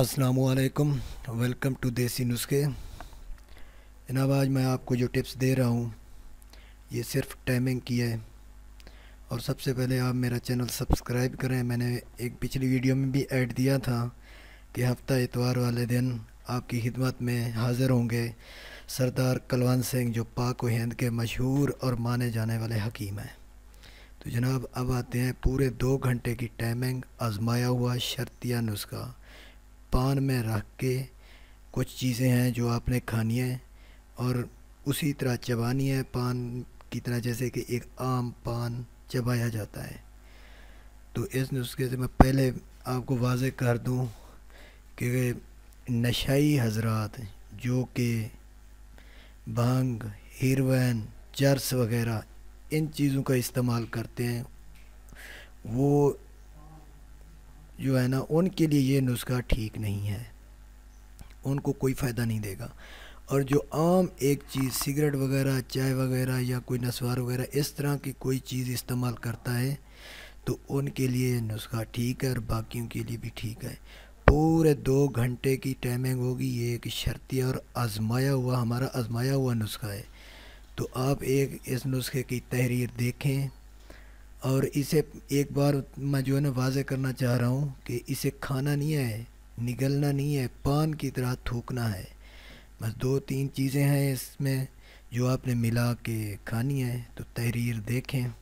अस्सलाम welcome to देसी नुस्खे जनाब आज मैं आपको जो टिप्स दे रहा हूँ ये सिर्फ टाइमिंग की है और सबसे पहले आप मेरा चैनल सब्सक्राइब करें मैंने एक पिछली वीडियो में भी ऐड दिया था कि हफ्ता इतवार वाले दिन आपकी खिदमत में हाज़िर होंगे सरदार कलवान सिंह जो पाक व हिंद के मशहूर और माने जाने वाले हकीम हैं तो जनाब अब आते हैं पूरे दो घंटे की टाइमिंग आजमाया हुआ शर्तिया नुस्खा पान में रख के कुछ चीज़ें हैं जो आपने खानी है और उसी तरह चबानी है पान की तरह जैसे कि एक आम पान चबाया जाता है तो इस नुस्खे से मैं पहले आपको वाज कर दूँ कि नशाई हजरात जो कि भांग हिरवन चर्स वगैरह इन चीज़ों का इस्तेमाल करते हैं वो जो है ना उनके लिए ये नुस्खा ठीक नहीं है उनको कोई फ़ायदा नहीं देगा और जो आम एक चीज़ सिगरेट वगैरह चाय वगैरह या कोई नसवार वगैरह इस तरह की कोई चीज़ इस्तेमाल करता है तो उनके लिए नुस्खा ठीक है और बाकियों के लिए भी ठीक है पूरे दो घंटे की टाइमिंग होगी ये एक शर्ती और आजमाया हुआ हमारा आजमाया हुआ नुस्खा है तो आप एक इस नुस्खे की तहरीर देखें और इसे एक बार मैं जो है ना वाजे करना चाह रहा हूँ कि इसे खाना नहीं है निगलना नहीं है पान की तरह थूकना है बस दो तीन चीज़ें हैं इसमें जो आपने मिला के खानी है तो तहरीर देखें